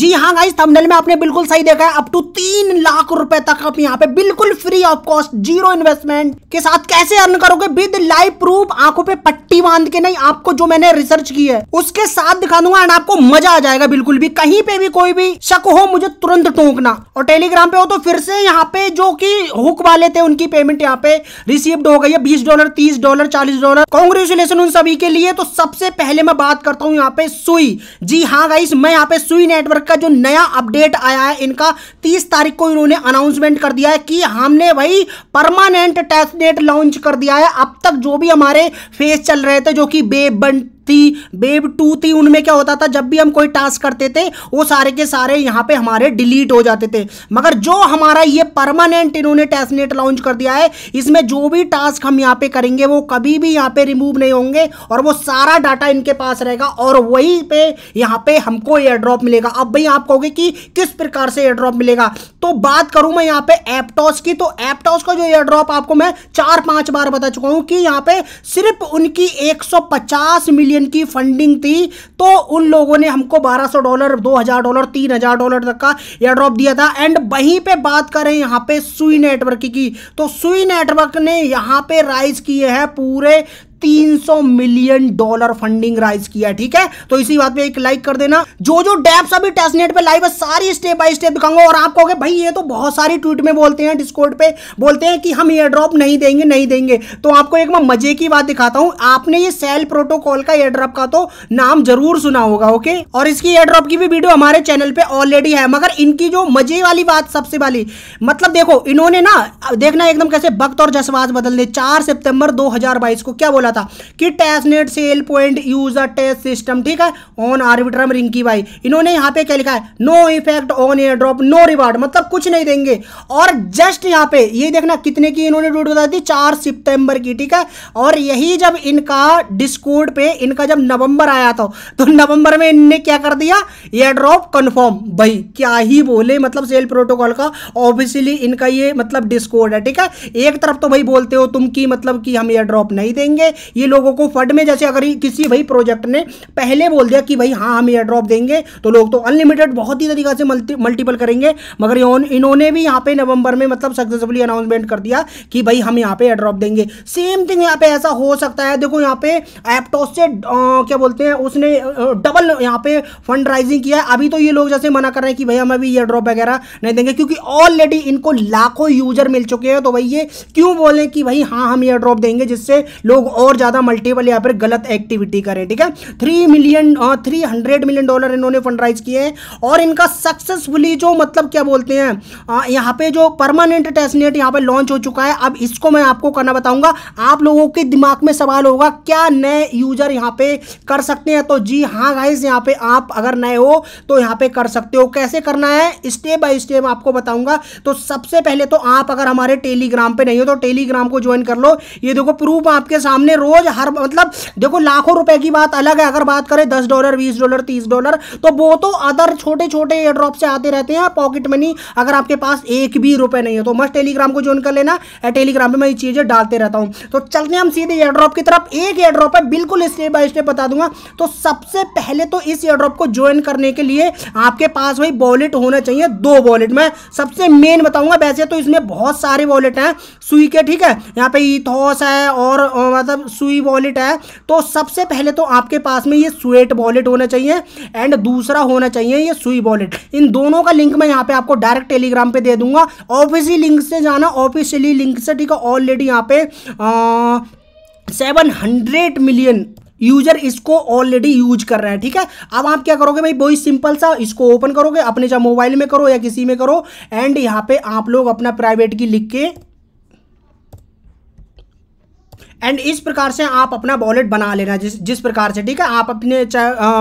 जी हाँ guys thumbnail में आपने बिल्कुल सही देखा है अप टू तीन लाख रुपए तक आप यहाँ पे बिल्कुल free of cost zero investment के साथ कैसे अर्न करोगे विद लाइव प्रूफ आंखों पे पट्टी बांध के नहीं आपको जो मैंने रिसर्च की है उसके साथ दिखा दूंगा एंड आपको मजा आ जाएगा बिल्कुल भी कहीं पे भी कोई भी शक हो मुझे तुरंत टोंकना और टेलीग्राम पे हो तो फिर से यहाँ पे जो की हुक वाले थे उनकी पेमेंट यहाँ पे रिसीव्ड हो गई है बीस डॉलर तीस डॉलर चालीस डॉलर कॉन्ग्रेचुलेसन उन सभी के लिए तो सबसे पहले मैं बात करता हूँ यहाँ पे सुई जी हाँ गाइस मैं यहाँ पे सुई नेटवर्क का जो नया अपडेट आया है इनका तीस तारीख को इन्होंने अनाउंसमेंट कर दिया है कि हमने भाई परमानेंट टेस्टनेट लॉन्च कर दिया है अब तक जो भी हमारे फेस चल रहे थे जो कि बे बंट थी बेब टू थी उनमें क्या होता था जब भी हम कोई टास्क करते थे वो सारे के सारे यहाँ पे हमारे डिलीट हो जाते थे मगर जो हमारा ये परमानेंट इन्होंने टेस्टनेट लॉन्च कर दिया है इसमें जो भी टास्क हम यहाँ पे करेंगे वो कभी भी यहाँ पे रिमूव नहीं होंगे और वो सारा डाटा इनके पास रहेगा और वहीं पे यहाँ पे हमको एयर ड्रॉप मिलेगा अब भाई आप कहोगे कि किस प्रकार से एयर ड्रॉप मिलेगा तो बात करूं मैं यहाँ पे एपटॉस की तो एपटॉस का जो एयर ड्रॉप आपको मैं चार पांच बार बता चुका हूँ कि यहाँ पे सिर्फ उनकी एक मिलियन मिलियन की फंडिंग थी तो उन लोगों ने हमको 1200 डॉलर 2000 डॉलर 3000 डॉलर तक का ड्रॉप दिया था एंड वहीं पे बात करें यहाँ पे सुई नेटवर्क की तो सुई नेटवर्क ने यहाँ पे राइज किए हैं पूरे 300 मिलियन डॉलर फंडिंग राइज किया ठीक है तो इसी बात पे एक लाइक कर देना जो जो डेप्स अभी टेस्टनेट पे लाइव है सारी स्टेप बाय स्टेप दिखाऊंगा और आप कहोगे भाई ये तो बहुत सारी ट्वीट में बोलते हैं डिस्कोर्ट पे बोलते हैं कि हम एयर ड्रॉप नहीं देंगे नहीं देंगे तो आपको एक मैं मजे की बात दिखाता हूं आपने ये सेल प्रोटोकॉल का एयर ड्रॉप का तो नाम जरूर सुना होगा ओके और इसकी एयर ड्रॉप की भी वीडियो हमारे चैनल पे ऑलरेडी है मगर इनकी जो मजे वाली बात सबसे वाली मतलब देखो इन्होंने ना देखना एकदम कैसे वक्त और जसवाज बदल दे चार सितंबर दो को क्या बोला था कि testnet sale point use test system ठीक है ऑन आर्बिट्रम रिंकी भाई इन्होंने यहां पे क्या लिखा है no effect on airdrop no reward मतलब कुछ नहीं देंगे और जस्ट यहां पे ये देखना कितने की इन्होंने डूट बता दी चार सितंबर की ठीक है और यही जब इनका डिस्कोड पे इनका जब नवंबर आया था तो नवंबर में इनने क्या कर दिया एयर ड्रॉप कन्फर्म भाई क्या ही बोले मतलब सेल प्रोटोकॉल का ऑब्वियसली इनका ये मतलब डिस्कोड है ठीक है एक तरफ तो भाई बोलते हो तुम की मतलब कि हम एयर ड्रॉप नहीं देंगे ये लोगों को फंड में जैसे अगर किसी भाई प्रोजेक्ट ने पहले बोल दिया कि भाई हाँ हम एयर ड्रॉप देंगे तो लोग तो अनलिमिटेड बहुत ही तरीका से मल्टीपल करेंगे मगर इन्होंने भी यहाँ पे नवंबर में मतलब सक्सेसफुली अनाउंसमेंट कर दिया कि भाई हम यहाँ पे एयर ड्रॉप देंगे सेम थिंग यहाँ पे ऐसा हो सकता है देखो यहाँ पे एपटॉस से क्या बोलते हैं उसने डबल यहाँ पे फंड राइजिंग किया है अभी तो ये लोग जैसे मना कर रहे हैं कि भाई हम अभी एयर ड्रॉप वगैरह नहीं देंगे क्योंकि ऑलरेडी इनको लाखों यूजर मिल चुके हैं तो भाई ये क्यों बोलें कि भाई हाँ हम एयर ड्रॉप देंगे जिससे लोग और ज़्यादा मल्टीपल यहाँ पर गलत एक्टिविटी करें ठीक है three million three hundred million dollar इन्होंने फंड राइज किए हैं और इनका सक्सेसफुली जो मतलब क्या बोलते हैं हाँ, यहाँ पे जो परमानेंट टेस्टनेट यहाँ पे लॉन्च हो चुका है अब इसको मैं आपको करना बताऊंगा आप लोगों के दिमाग में सवाल होगा क्या नए यूजर यहाँ पे कर सकते हैं तो जी हाँ गाइज यहाँ पे आप अगर नए हो तो यहाँ पे कर सकते हो कैसे करना है स्टेप बाय स्टेप आपको बताऊंगा तो सबसे पहले तो आप अगर हमारे टेलीग्राम पे नहीं हो तो टेलीग्राम को ज्वाइन कर लो ये देखो प्रूफ आपके सामने हमें रोज हर मतलब देखो लाखों रुपए की बात अलग है अगर बात करें दस डॉलर बीस डॉलर तीस डॉलर तो वो तो अदर छोटे छोटे एयर ड्रॉप से आते रहते हैं पॉकेट मनी अगर आपके पास एक भी रुपए नहीं है तो मस्ट टेलीग्राम को ज्वाइन कर लेना टेलीग्राम पर मैं ये चीज़ें डालते रहता हूँ तो चलते हम सीधे एयर ड्रॉप की तरफ एक एयर ड्रॉप है बिल्कुल स्टेप बाय स्टेप बता दूंगा तो सबसे पहले तो इस एयर ड्रॉप को ज्वाइन करने के लिए आपके पास वही वॉलेट होना चाहिए दो वॉलेट में सबसे मेन बताऊंगा वैसे तो इसमें बहुत सारे वॉलेट हैं सुई के ठीक है यहाँ पे ईथॉस e है और मतलब सुई वॉलेट है तो सबसे पहले तो आपके पास में ये स्वेट वॉलेट होना चाहिए एंड दूसरा होना चाहिए ये सुई वॉलेट इन दोनों का लिंक मैं यहाँ पे आपको डायरेक्ट टेलीग्राम पे दे दूंगा ऑफिसी लिंक से जाना ऑफिशियली लिंक से ठीक है ऑलरेडी यहाँ पे सेवन हंड्रेड मिलियन यूजर इसको ऑलरेडी यूज कर रहे हैं ठीक है अब आप क्या करोगे भाई बहुत सिंपल सा इसको ओपन करोगे अपने चाहे मोबाइल में करो या किसी में करो एंड यहाँ पे आप लोग अपना प्राइवेट की लिख के एंड इस प्रकार से आप अपना वॉलेट बना लेना जिस जिस प्रकार से ठीक है आप अपने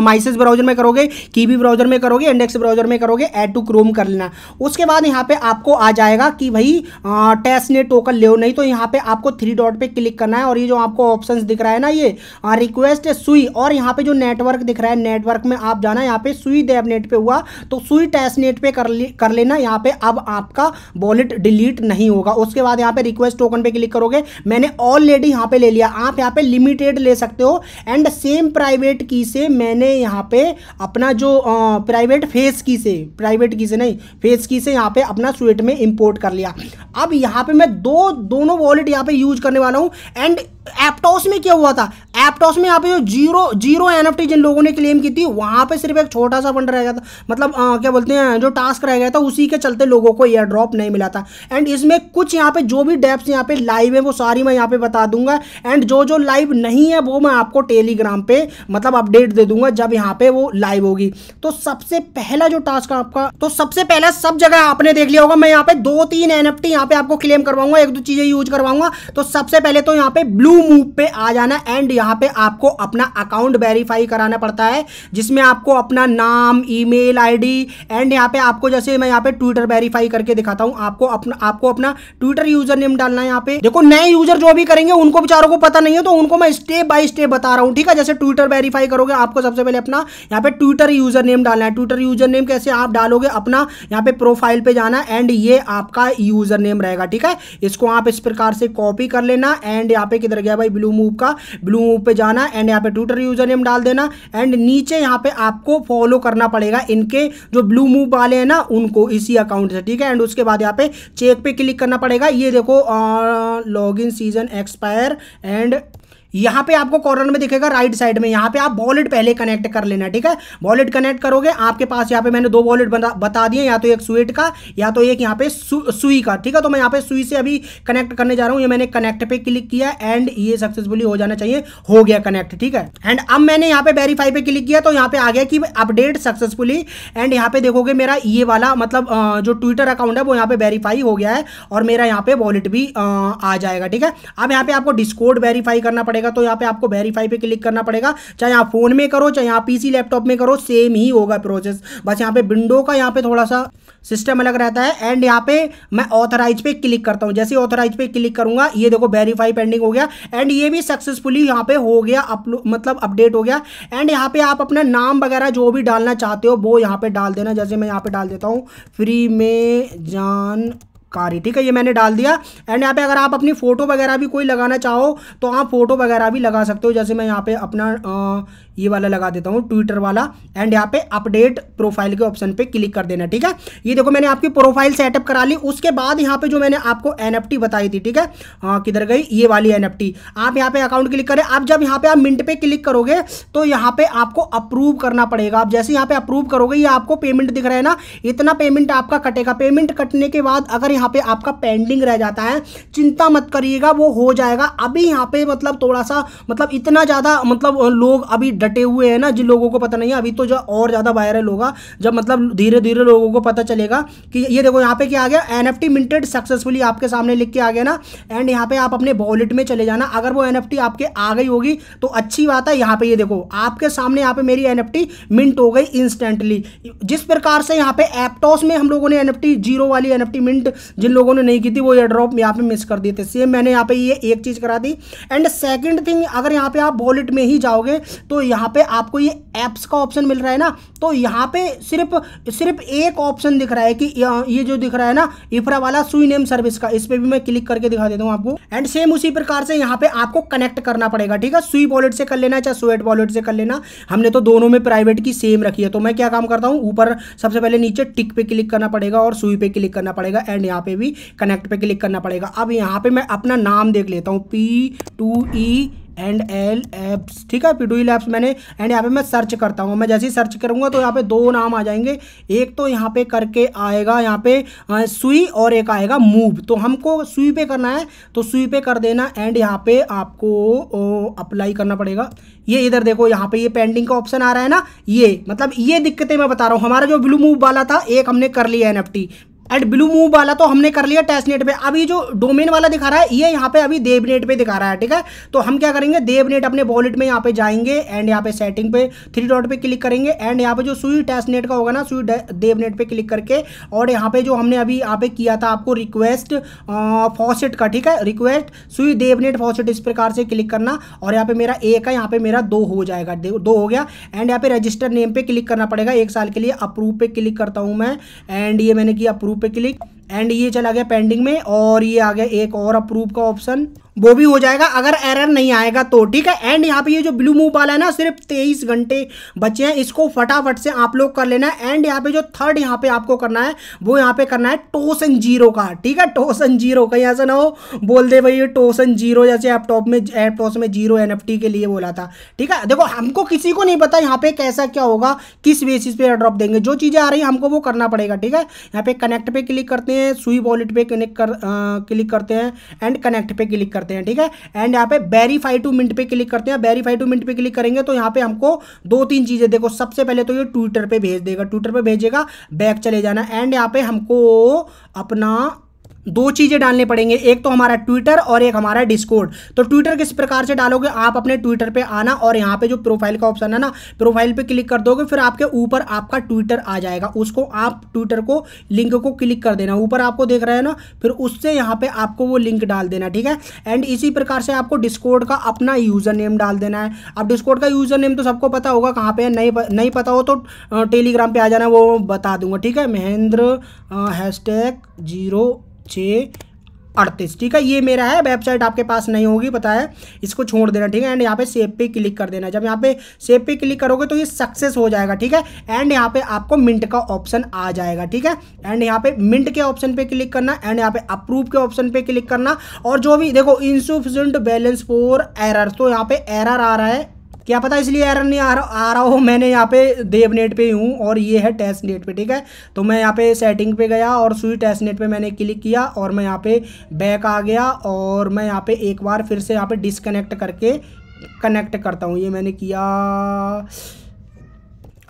माइसेस ब्राउजर में करोगे कीवी ब्राउजर में करोगे इंडेक्स ब्राउजर में करोगे एड टू क्रोम कर लेना उसके बाद यहाँ पे आपको आ जाएगा कि भाई टेस्ट ने टोकन ले नहीं तो यहाँ पे आपको थ्री डॉट पे क्लिक करना है और ये जो आपको ऑप्शन दिख रहा है ना ये रिक्वेस्ट सुई और यहाँ पे जो नेटवर्क दिख रहा है नेटवर्क में आप जाना यहाँ पे सुई डेब नेट पे हुआ तो सुई टेस्ट नेट पे कर ले, कर लेना यहाँ पे अब आपका वॉलेट डिलीट नहीं होगा उसके बाद यहाँ पे रिक्वेस्ट टोकन पे क्लिक करोगे मैंने ऑलरेडी यहाँ पे ले लिया आप यहाँ पे लिमिटेड ले सकते हो एंड सेम प्राइवेट की से मैंने यहाँ पे अपना जो प्राइवेट फेस की से प्राइवेट की से नहीं फेस की से यहाँ पे अपना स्वेट में इंपोर्ट कर लिया अब यहाँ पे मैं दो दोनों वॉलेट यहाँ पे यूज करने वाला हूँ एंड एप्टॉस में क्या हुआ था एप्टॉस में यहाँ पे जो जीरो जीरो एनएफटी जिन लोगों ने क्लेम की थी वहाँ पे सिर्फ एक छोटा सा फंड रह गया था मतलब आ, क्या बोलते हैं जो टास्क रह गया था उसी के चलते लोगों को एयर ड्रॉप नहीं मिला था एंड इसमें कुछ यहाँ पे जो भी डेप्स यहाँ पे लाइव है वो सारी मैं यहाँ पे बता दूंगा एंड जो जो लाइव नहीं है वो मैं आपको टेलीग्राम पे मतलब अपडेट दे दूंगा जब यहाँ पे वो लाइव होगी तो सबसे पहला जो टास्क आपका तो सबसे पहला सब जगह आपने देख लिया होगा मैं यहाँ पे दो तीन टी यहाँ पे आपको क्लेम करवाऊंगा एक दो चीजें यूज करवाऊंगा तो सबसे पहले तो यहाँ पे ब्लू यू मूव पे आ जाना एंड यहाँ पे आपको अपना अकाउंट वेरीफाई कराना पड़ता है जिसमें आपको अपना नाम ईमेल आईडी एंड यहाँ पे आपको जैसे मैं यहाँ पे ट्विटर वेरीफाई करके दिखाता हूँ आपको अपना आपको अपना ट्विटर यूजर नेम डालना है यहाँ पे देखो नए यूजर जो भी करेंगे उनको बेचारों को पता नहीं है तो उनको मैं स्टेप बाय स्टेप बता रहा हूँ ठीक है जैसे ट्विटर वेरीफाई करोगे आपको सबसे पहले अपना यहाँ पे ट्विटर यूजर नेम डालना है ट्विटर यूजर नेम कैसे आप डालोगे अपना यहाँ पे प्रोफाइल पे जाना एंड ये आपका यूजर नेम रहेगा ठीक है इसको आप इस प्रकार से कॉपी कर लेना एंड यहाँ पे किधर गया भाई ब्लू मूव का ब्लू मूव पे जाना एंड यहाँ पे ट्विटर यूजर नेम डाल देना एंड नीचे यहाँ पे आपको फॉलो करना पड़ेगा इनके जो ब्लू मूव वाले हैं ना उनको इसी अकाउंट से ठीक है एंड उसके बाद यहाँ पे चेक पे क्लिक करना पड़ेगा ये देखो log in session expire and यहाँ पे आपको कॉर्नर में दिखेगा राइट साइड में यहाँ पे आप वॉलेट पहले कनेक्ट कर लेना ठीक है वॉलेट कनेक्ट करोगे आपके पास यहाँ पे मैंने दो वॉलेट बता दिए या तो एक स्वीट का या तो एक यहाँ पे सुई का ठीक है तो मैं यहाँ पे सुई से अभी कनेक्ट करने जा रहा हूं ये मैंने कनेक्ट पे क्लिक किया एंड ये सक्सेसफुली हो जाना चाहिए हो गया कनेक्ट ठीक है एंड अब मैंने यहाँ पे वेरीफाई पे क्लिक किया तो यहाँ पे आ गया कि अपडेट सक्सेसफुली एंड यहाँ पे देखोगे मेरा ये वाला मतलब जो ट्विटर अकाउंट है वो यहाँ पे वेरीफाई हो गया है और मेरा यहाँ पे वॉलेट भी आ जाएगा ठीक है अब यहाँ पे आपको डिस्कोड वेरीफाई करना पड़ेगा पड़ेगा तो यहाँ पे आपको वेरीफाई पे क्लिक करना पड़ेगा चाहे आप फोन में करो चाहे आप पीसी लैपटॉप में करो सेम ही होगा प्रोसेस बस यहाँ पे विंडो का यहाँ पे थोड़ा सा सिस्टम अलग रहता है एंड यहाँ पे मैं ऑथराइज पे क्लिक करता हूँ जैसे ऑथराइज पे क्लिक करूंगा ये देखो वेरीफाई पेंडिंग हो गया एंड ये भी सक्सेसफुली यहाँ पे हो गया अपलोड मतलब अपडेट हो गया एंड यहाँ पे आप अपना नाम वगैरह जो भी डालना चाहते हो वो यहाँ पे डाल देना जैसे मैं यहाँ पे डाल देता हूँ फ्री में जान कारी ठीक है ये मैंने डाल दिया एंड यहाँ पे अगर आप अपनी फ़ोटो वगैरह भी कोई लगाना चाहो तो आप फ़ोटो वगैरह भी लगा सकते हो जैसे मैं यहाँ पे अपना आ, ये वाला लगा देता हूँ ट्विटर वाला एंड यहाँ पे अपडेट प्रोफाइल के ऑप्शन पे क्लिक कर देना ठीक है ये देखो मैंने आपकी प्रोफाइल सेटअप करा ली उसके बाद यहाँ पे जो मैंने आपको एन बताई थी ठीक है हाँ किधर गई ये वाली एन आप यहाँ पे अकाउंट क्लिक करें आप जब यहाँ पे आप मिनट पे क्लिक करोगे तो यहाँ पे आपको अप्रूव करना पड़ेगा आप जैसे यहाँ पे अप्रूव करोगे ये आपको पेमेंट दिख रहा है ना इतना पेमेंट आपका कटेगा पेमेंट कटने के बाद अगर यहाँ पे आपका पेंडिंग रह जाता है चिंता मत करिएगा वो हो जाएगा अभी यहाँ पे मतलब थोड़ा सा मतलब इतना ज़्यादा मतलब लोग अभी डटे हुए हैं ना जिन लोगों को पता नहीं है अभी तो जो और ज़्यादा वायरल होगा जब मतलब धीरे धीरे लोगों को पता चलेगा कि ये देखो यहाँ पे क्या आ गया एन मिंटेड सक्सेसफुली आपके सामने लिख के आ गया ना एंड यहाँ पे आप अपने वॉलेट में चले जाना अगर वो एन आपके आ गई होगी तो अच्छी बात है यहाँ पे ये देखो आपके सामने यहाँ पे मेरी एन मिंट हो गई इंस्टेंटली जिस प्रकार से यहाँ पे एप्टॉस में हम लोगों ने एन जीरो वाली एन मिंट जिन लोगों ने नहीं की थी वो एयर ड्रॉप यहाँ पे मिस कर दिए थे सेम मैंने यहाँ पे ये एक चीज़ करा दी एंड सेकेंड थिंग अगर यहाँ पे आप वॉलेट में ही जाओगे तो यहाँ पे आपको ये ऐप्स का ऑप्शन मिल रहा है ना तो यहाँ पे सिर्फ सिर्फ एक ऑप्शन दिख रहा है कि ये जो दिख रहा है ना इफ्रा वाला सुई नेम सर्विस का इस पर भी मैं क्लिक करके दिखा देता हूँ आपको एंड सेम उसी प्रकार से यहाँ पे आपको कनेक्ट करना पड़ेगा ठीक है सुई वॉलेट से कर लेना चाहे स्वेट वॉलेट से कर लेना हमने तो दोनों में प्राइवेट की सेम रखी है तो मैं क्या काम करता हूँ ऊपर सबसे पहले नीचे टिक पे क्लिक करना पड़ेगा और सुई पे क्लिक करना पड़ेगा एंड यहाँ पे भी कनेक्ट पे क्लिक करना पड़ेगा अब यहाँ पे मैं अपना नाम देख लेता हूँ P two E and L apps ठीक है पी टू ई लैप्स मैंने एंड यहाँ पे मैं सर्च करता हूँ मैं जैसे ही सर्च करूँगा तो यहाँ पे दो नाम आ जाएंगे एक तो यहाँ पे करके आएगा यहाँ पे सुई और एक आएगा मूव तो हमको सुई पे करना है तो सुई पे कर देना एंड यहाँ पे आपको अप्लाई करना पड़ेगा ये इधर देखो यहाँ पे ये पेंडिंग का ऑप्शन आ रहा है ना ये मतलब ये दिक्कतें मैं बता रहा हूँ हमारा जो ब्लू मूव वाला था एक हमने कर लिया एन एंड ब्लू मूव वाला तो हमने कर लिया टेस्ट नेट पे अभी जो डोमेन वाला दिखा रहा है ये यहाँ पे अभी देवनेट पे दिखा रहा है ठीक है तो हम क्या करेंगे देवनेट अपने वॉलेट में यहाँ पे जाएंगे एंड यहाँ पे सेटिंग पे थ्री डॉट पे क्लिक करेंगे एंड यहाँ पे जो सुई टेस्ट नेट का होगा ना सुई देवनेट पे क्लिक करके और यहाँ पे जो हमने अभी यहाँ पे किया था आपको रिक्वेस्ट फॉसेट का ठीक है रिक्वेस्ट सुई देवनेट फॉसेट इस प्रकार से क्लिक करना और यहाँ पे मेरा एक है यहाँ पे मेरा दो हो जाएगा दो हो गया एंड यहाँ पे रजिस्टर नेम पे क्लिक करना पड़ेगा एक साल के लिए अप्रूव पे क्लिक करता हूँ मैं एंड ये मैंने किया अप्रूव पे क्लिक एंड ये चला गया पेंडिंग में और ये आ गया एक और अप्रूव का ऑप्शन वो भी हो जाएगा अगर एरर नहीं आएगा तो ठीक है एंड यहाँ पे ये जो ब्लू मूव वाला है ना सिर्फ तेईस घंटे बचे हैं इसको फटाफट से आप लोग कर लेना है एंड यहाँ पे जो थर्ड यहाँ पे आपको करना है वो यहाँ पे करना है टोसन जीरो का ठीक है टोसन जीरो कहीं ऐसा ना हो बोल दे भाई ये टोसन जीरो जैसे एपटॉप में एयरपोर्स में जीरो एन के लिए बोला था ठीक है देखो हमको किसी को नहीं पता यहाँ पे कैसा क्या होगा किस बेसिस पे ड्रॉप देंगे जो चीज़ें आ रही है हमको वो करना पड़ेगा ठीक है यहाँ पे कनेक्ट पे क्लिक करते हैं सुई वॉलेट पे कनेक्ट कर क्लिक करते हैं एंड कनेक्ट पे क्लिक करते करते हैं ठीक है एंड यहाँ पे वेरीफाई टू मिनट पे क्लिक करते हैं वेरीफाई टू मिनट पे क्लिक करेंगे तो यहाँ पे हमको दो तीन चीज़ें देखो सबसे पहले तो ये ट्विटर पर भेज देगा ट्विटर पर भेजेगा बैक चले जाना एंड यहाँ पे हमको अपना दो चीज़ें डालने पड़ेंगे एक तो हमारा ट्विटर और एक हमारा डिस्कोड तो ट्विटर किस प्रकार से डालोगे आप अपने ट्विटर पे आना और यहाँ पे जो प्रोफाइल का ऑप्शन है ना प्रोफाइल पे क्लिक कर दोगे फिर आपके ऊपर आपका ट्विटर आ जाएगा उसको आप ट्विटर को लिंक को क्लिक कर देना ऊपर आपको देख रहे हैं ना फिर उससे यहाँ पर आपको वो लिंक डाल देना ठीक है एंड इसी प्रकार से आपको डिस्कोड का अपना यूज़र नेम डाल देना है अब डिस्कोड का यूज़र नेम तो सबको पता होगा कहाँ पर है नहीं नहीं पता हो तो टेलीग्राम पर आ जाना वो बता दूंगा ठीक है महेंद्र हैशटैग जीरो छः अड़तीस ठीक है ये मेरा है वेबसाइट आपके पास नहीं होगी पता है इसको छोड़ देना ठीक है एंड यहाँ पे सेव पे क्लिक कर देना जब यहाँ पे सेव पे क्लिक करोगे तो ये सक्सेस हो जाएगा ठीक है एंड यहाँ पे आपको मिंट का ऑप्शन आ जाएगा ठीक है एंड यहाँ पे मिंट के ऑप्शन पे क्लिक करना एंड यहाँ पे अप्रूव के ऑप्शन पे क्लिक करना और जो भी देखो इंसुफिशेंट बैलेंस फॉर एरर तो यहाँ पे एरर आ रहा है क्या पता इसलिए एरर नहीं आ रहा आ रहा हो मैंने यहाँ पे देव नेट पे हूँ और ये है टेस्ट नेट पे ठीक है तो मैं यहाँ पे सेटिंग पे गया और सुई टेस्ट नेट पे मैंने क्लिक किया और मैं यहाँ पे बैक आ गया और मैं यहाँ पे एक बार फिर से यहाँ पे डिसकनेक्ट करके कनेक्ट करता हूँ ये मैंने किया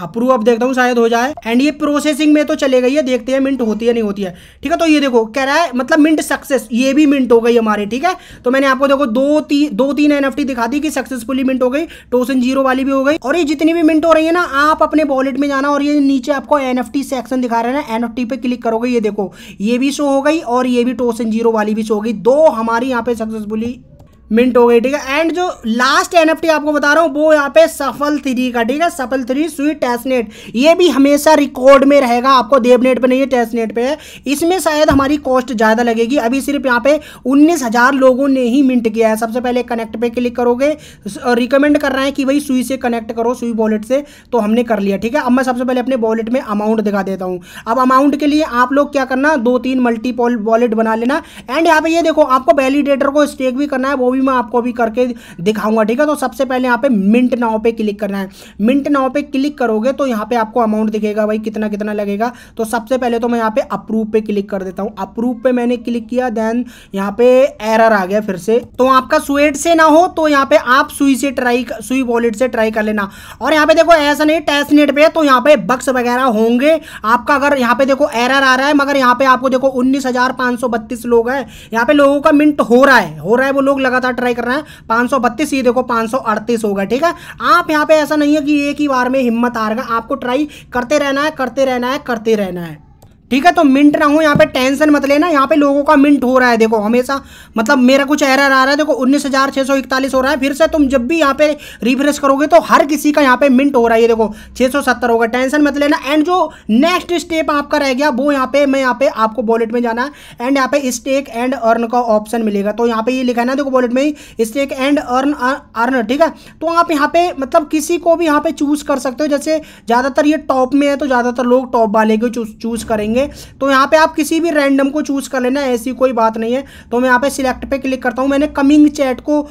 अप्रूव अब देखता हूँ शायद हो जाए एंड ये प्रोसेसिंग में तो चले गई है देखते हैं मिनट होती है नहीं होती है ठीक है तो ये देखो कह रहा है मतलब मिनट सक्सेस ये भी मिनट हो गई हमारी ठीक है तो मैंने आपको देखो दो तीन दो तीन एन दिखा दी कि सक्सेसफुली मिनट हो गई टोसन जीरो वाली भी हो गई और ये जितनी भी मिनट हो रही है ना आप अपने वॉलेट में जाना और ये नीचे आपको एन सेक्शन दिखा रहे हैं एन पे क्लिक करोगे ये देखो ये भी शो हो गई और ये भी टोसन जीरो वाली भी शो हो गई दो हमारी यहाँ पे सक्सेसफुली मिंट हो गई ठीक है एंड जो लास्ट एन आपको बता रहा हूँ वो यहाँ पे सफल थ्री का ठीक है सफल थ्री स्वीट टेस्टनेट ये भी हमेशा रिकॉर्ड में रहेगा आपको देवनेट पे नहीं है टेस्टनेट पे है इसमें शायद हमारी कॉस्ट ज़्यादा लगेगी अभी सिर्फ यहाँ पे उन्नीस हज़ार लोगों ने ही मिंट किया है सबसे पहले कनेक्ट पे क्लिक करोगे रिकमेंड कर रहे हैं कि भाई सुई से कनेक्ट करो सुई वॉलेट से तो हमने कर लिया ठीक है अब मैं सबसे पहले अपने वॉलेट में अमाउंट दिखा देता हूँ अब अमाउंट के लिए आप लोग क्या करना दो तीन मल्टीपोल वॉलेट बना लेना एंड यहाँ पे ये देखो आपको वैलीडेटर को स्टेक भी करना है वो भी भी मैं आपको अभी करके दिखाऊंगा ठीक है तो सबसे पहले यहाँ पे मिंट नाव पे क्लिक करना है मिंट नाव पे क्लिक करोगे तो यहाँ पे आपको अमाउंट दिखेगा भाई कितना कितना लगेगा तो सबसे पहले तो मैं यहाँ पे अप्रूव पे क्लिक कर देता हूँ अप्रूव पे मैंने क्लिक किया देन यहाँ पे एरर आ गया फिर से तो आपका स्वेट से ना हो तो यहाँ पे आप सुई से ट्राई सुई वॉलेट से ट्राई कर लेना और यहाँ पे देखो ऐसा नहीं टेस्ट नेट पे तो यहाँ पे बक्स वगैरह होंगे आपका अगर यहाँ पे देखो एरर आ रहा है मगर यहाँ पे आपको देखो उन्नीस लोग हैं यहाँ पे लोगों का मिंट हो रहा है हो रहा है वो लोग लगातार लगातार ट्राई कर रहे हैं बत्तीस ये देखो अड़तीस होगा ठीक है आप यहां पे ऐसा नहीं है कि एक ही बार में हिम्मत रहा है आपको ट्राई करते रहना है करते रहना है करते रहना है ठीक है तो मिंट ना हो यहाँ पे टेंशन मत लेना यहाँ पे लोगों का मिंट हो रहा है देखो हमेशा मतलब मेरा कुछ एरर आ रहा है देखो उन्नीस हज़ार सौ इकतालीस हो रहा है फिर से तुम जब भी यहाँ पे रिफ्रेश करोगे तो हर किसी का यहाँ पे मिंट हो रहा है देखो छः सौ सत्तर होगा टेंशन मत लेना एंड जो नेक्स्ट स्टेप आपका रह गया वो यहाँ पे मैं यहाँ पे आपको वॉलेट में जाना है एंड यहाँ पे स्टेक एंड अर्न का ऑप्शन मिलेगा तो यहाँ पे ये लिखा है ना देखो वॉलेट में ही स्टेक एंड अर्न अर्न ठीक है तो आप यहाँ पे मतलब किसी को भी यहाँ पे चूज कर सकते हो जैसे ज़्यादातर ये टॉप में है तो ज़्यादातर लोग टॉप वाले को चूज करेंगे करेंगे तो यहाँ पे आप किसी भी रैंडम को चूज कर लेना ऐसी कोई बात नहीं है तो मैं यहाँ पे सिलेक्ट पे क्लिक करता हूँ मैंने कमिंग चैट को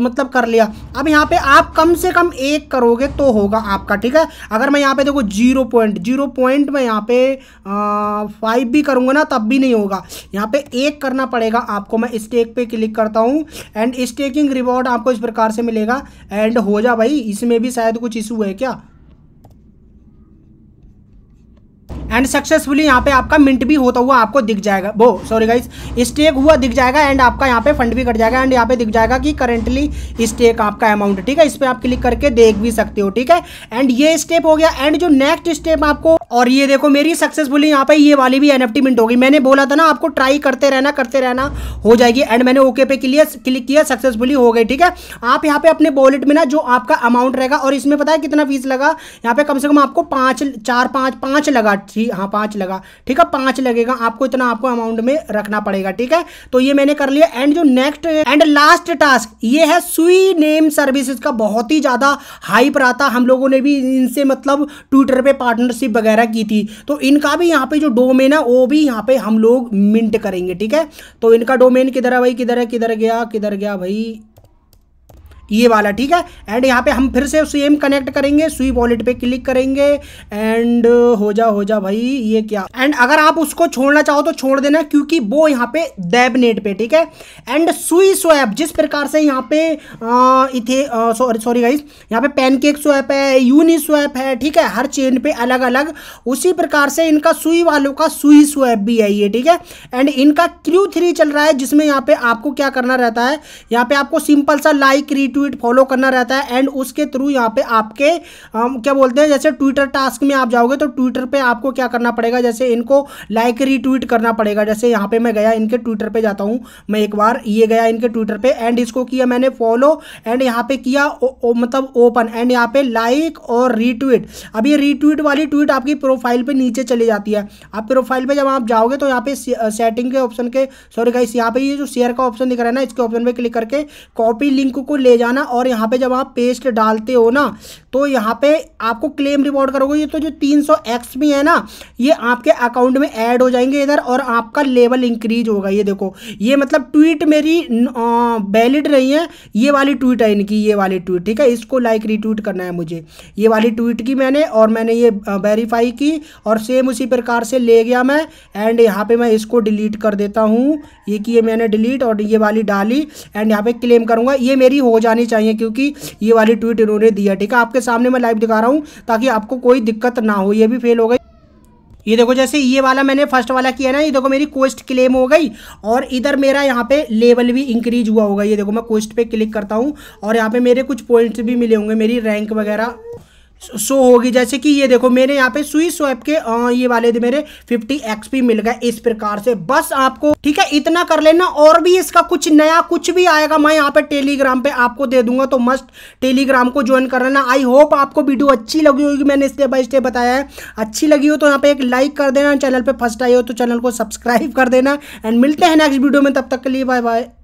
मतलब कर लिया अब यहाँ पे आप कम से कम एक करोगे तो होगा आपका ठीक है अगर मैं यहाँ पे देखो जीरो पॉइंट जीरो पॉइंट मैं यहाँ पे फाइव भी करूँगा ना तब भी नहीं होगा यहाँ पे एक करना पड़ेगा आपको मैं स्टेक पे क्लिक करता हूँ एंड स्टेकिंग रिवॉर्ड आपको इस प्रकार से मिलेगा एंड हो जा भाई इसमें भी शायद कुछ इशू है क्या एंड सक्सेसफुली यहाँ पे आपका मिंट भी होता हुआ आपको दिख जाएगा वो सॉरी गाइज स्टेक हुआ दिख जाएगा एंड आपका यहाँ पे फंड भी कट जाएगा एंड यहाँ पे दिख जाएगा कि करेंटली स्टेक आपका अमाउंट ठीक है इस पर आप क्लिक करके देख भी सकते हो ठीक है एंड ये स्टेप हो गया एंड जो नेक्स्ट स्टेप आपको और ये देखो मेरी सक्सेसफुली यहाँ पे ये वाली भी एनएफटी मिंट होगी मैंने बोला था ना आपको ट्राई करते रहना करते रहना हो जाएगी एंड मैंने ओके पे क्लियर क्लिक किया सक्सेसफुली हो गई ठीक है आप यहाँ पे अपने वॉलेट में ना जो आपका अमाउंट रहेगा और इसमें पता है कितना फीस लगा यहाँ पे कम से कम आपको पाँच चार पाँच पाँच लगा थी हाँ पाँच लगा ठीक है पाँच लगेगा आपको इतना आपको अमाउंट में रखना पड़ेगा ठीक है तो ये मैंने कर लिया एंड जो नेक्स्ट एंड लास्ट टास्क ये है सुई नेम सर्विस का बहुत ही ज़्यादा हाइप रहा था हम लोगों ने भी इनसे मतलब ट्विटर पर पार्टनरशिप वगैरह की थी तो इनका भी यहाँ पे जो डोमेन है वो भी यहाँ पे हम लोग मिंट करेंगे ठीक है तो इनका डोमेन किधर है भाई किधर है किधर गया किधर गया भाई ये वाला ठीक है एंड यहाँ पे हम फिर से सेम कनेक्ट करेंगे सुई वॉलेट पे क्लिक करेंगे एंड हो जा हो जा भाई ये क्या एंड अगर आप उसको छोड़ना चाहो तो छोड़ देना क्योंकि वो यहाँ पे डेब नेट पे ठीक है एंड सुई स्वैप जिस प्रकार से यहाँ पे इथे सॉरी सॉरी गाइस यहाँ पे पैनकेक स्वैप है यूनि स्वैप है ठीक है हर चेन पे अलग अलग उसी प्रकार से इनका सुई वालों का सुई स्वैप भी है ये ठीक है एंड इनका क्रू थ्री चल रहा है जिसमें यहाँ पे आपको क्या करना रहता है यहाँ पे आपको सिंपल सा लाइक रीट ट्वीट फॉलो करना रहता है एंड उसके थ्रू यहाँ पे आपके हम क्या बोलते हैं जैसे ट्विटर टास्क में आप जाओगे तो ट्विटर पे आपको क्या करना पड़ेगा जैसे इनको लाइक रीट्वीट करना पड़ेगा जैसे यहाँ पे मैं गया इनके ट्विटर पे जाता हूँ मैं एक बार ये गया इनके ट्विटर पे एंड इसको किया मैंने फॉलो एंड यहाँ पे किया ओ, ओ, मतलब ओपन एंड यहाँ पे लाइक और रीट्वीट अब ये रीट्वीट वाली ट्वीट आपकी प्रोफाइल पर नीचे चली जाती है आप प्रोफाइल पर जब आप जाओगे तो यहाँ पे सेटिंग के ऑप्शन के सॉरी गाइस यहाँ पे ये जो शेयर का ऑप्शन दिख रहा है ना इसके ऑप्शन पे क्लिक करके कॉपी लिंक को ले जाना जाना और यहाँ पे जब आप पेस्ट डालते हो ना तो यहाँ पे आपको क्लेम रिवॉर्ड करोगे ये तो जो तीन सौ एक्स भी है ना ये आपके अकाउंट में ऐड हो जाएंगे इधर और आपका लेवल इंक्रीज होगा ये देखो ये मतलब ट्वीट मेरी वैलिड नहीं है ये वाली ट्वीट है इनकी ये वाली ट्वीट ठीक है इसको लाइक रिट्वीट करना है मुझे ये वाली ट्वीट की मैंने और मैंने ये वेरीफाई की और सेम उसी प्रकार से ले गया मैं एंड यहाँ पर मैं इसको डिलीट कर देता हूँ ये कि ये मैंने डिलीट और ये वाली डाली एंड यहाँ पे क्लेम करूँगा ये मेरी हो जानी चाहिए क्योंकि ये वाली ट्वीट इन्होंने दिया ठीक है आपके आपके सामने मैं लाइव दिखा रहा हूँ ताकि आपको कोई दिक्कत ना हो ये भी फेल हो गई ये देखो जैसे ये वाला मैंने फर्स्ट वाला किया ना ये देखो मेरी कोस्ट क्लेम हो गई और इधर मेरा यहाँ पे लेवल भी इंक्रीज हुआ होगा ये देखो मैं कोस्ट पे क्लिक करता हूँ और यहाँ पे मेरे कुछ पॉइंट्स भी मिले होंगे मेरी रैंक वगैरह शो होगी जैसे कि ये देखो मेरे यहाँ पे सुई स्वैप के ये वाले मेरे 50 एक्सपी मिल गए इस प्रकार से बस आपको ठीक है इतना कर लेना और भी इसका कुछ नया कुछ भी आएगा मैं यहाँ पे टेलीग्राम पे आपको दे दूंगा तो मस्ट टेलीग्राम को ज्वाइन कर लेना आई होप आपको वीडियो अच्छी लगी होगी मैंने स्टेप बाय स्टेप बताया है अच्छी लगी हो तो यहाँ पे एक लाइक कर देना चैनल पर फर्स्ट आई हो तो चैनल को सब्सक्राइब कर देना एंड मिलते हैं नेक्स्ट वीडियो में तब तक के लिए बाय बाय